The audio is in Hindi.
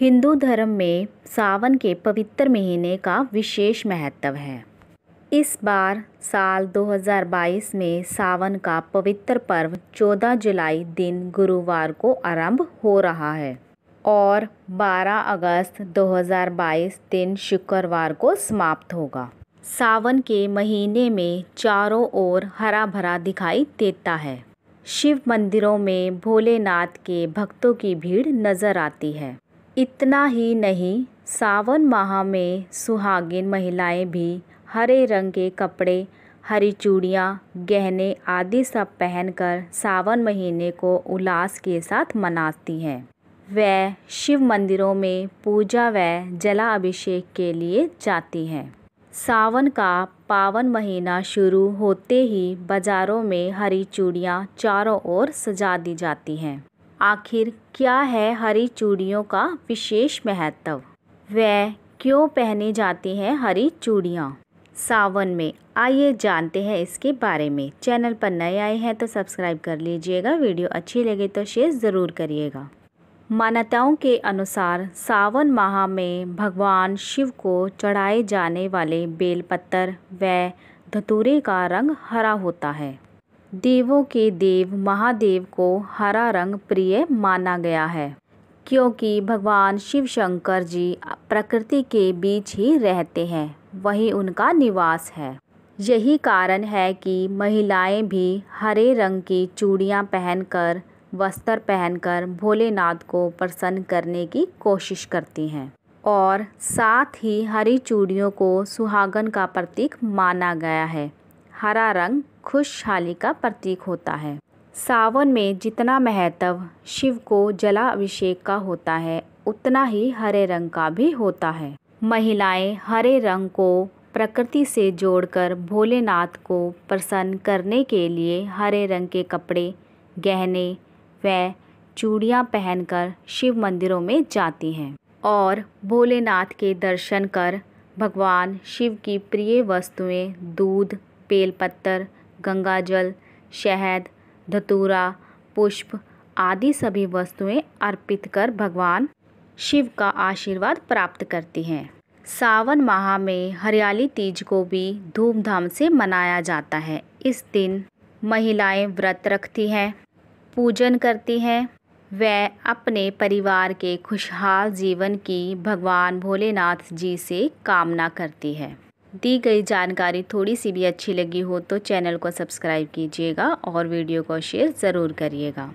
हिंदू धर्म में सावन के पवित्र महीने का विशेष महत्व है इस बार साल 2022 में सावन का पवित्र पर्व 14 जुलाई दिन गुरुवार को आरंभ हो रहा है और 12 अगस्त 2022 दिन शुक्रवार को समाप्त होगा सावन के महीने में चारों ओर हरा भरा दिखाई देता है शिव मंदिरों में भोलेनाथ के भक्तों की भीड़ नज़र आती है इतना ही नहीं सावन माह में सुहागिन महिलाएं भी हरे रंग के कपड़े हरी चूड़ियाँ गहने आदि सब पहनकर सावन महीने को उल्लास के साथ मनाती हैं वे शिव मंदिरों में पूजा व जलाभिषेक के लिए जाती हैं सावन का पावन महीना शुरू होते ही बाज़ारों में हरी चूड़ियाँ चारों ओर सजा दी जाती हैं आखिर क्या है हरी चूड़ियों का विशेष महत्व वह क्यों पहने जाती हैं हरी चूड़ियाँ सावन में आइए जानते हैं इसके बारे में चैनल पर नए आए हैं तो सब्सक्राइब कर लीजिएगा वीडियो अच्छी लगे तो शेयर ज़रूर करिएगा मान्यताओं के अनुसार सावन माह में भगवान शिव को चढ़ाए जाने वाले बेलपत्तर व धतूरे का रंग हरा होता है देवों के देव महादेव को हरा रंग प्रिय माना गया है क्योंकि भगवान शिव शंकर जी प्रकृति के बीच ही रहते हैं वही उनका निवास है यही कारण है कि महिलाएं भी हरे रंग की चूड़ियां पहनकर वस्त्र पहनकर भोलेनाथ को प्रसन्न करने की कोशिश करती हैं और साथ ही हरी चूड़ियों को सुहागन का प्रतीक माना गया है हरा रंग खुशहाली का प्रतीक होता है सावन में जितना महत्व शिव को जलाभिषेक का होता है उतना ही हरे रंग का भी होता है महिलाएं हरे रंग को प्रकृति से जोड़कर भोलेनाथ को प्रसन्न करने के लिए हरे रंग के कपड़े गहने व चूड़ियाँ पहनकर शिव मंदिरों में जाती हैं और भोलेनाथ के दर्शन कर भगवान शिव की प्रिय वस्तुएं दूध पत्थर गंगा जल शहद धतूरा पुष्प आदि सभी वस्तुएं अर्पित कर भगवान शिव का आशीर्वाद प्राप्त करती हैं सावन माह में हरियाली तीज को भी धूमधाम से मनाया जाता है इस दिन महिलाएं व्रत रखती हैं पूजन करती हैं वह अपने परिवार के खुशहाल जीवन की भगवान भोलेनाथ जी से कामना करती है दी गई जानकारी थोड़ी सी भी अच्छी लगी हो तो चैनल को सब्सक्राइब कीजिएगा और वीडियो को शेयर ज़रूर करिएगा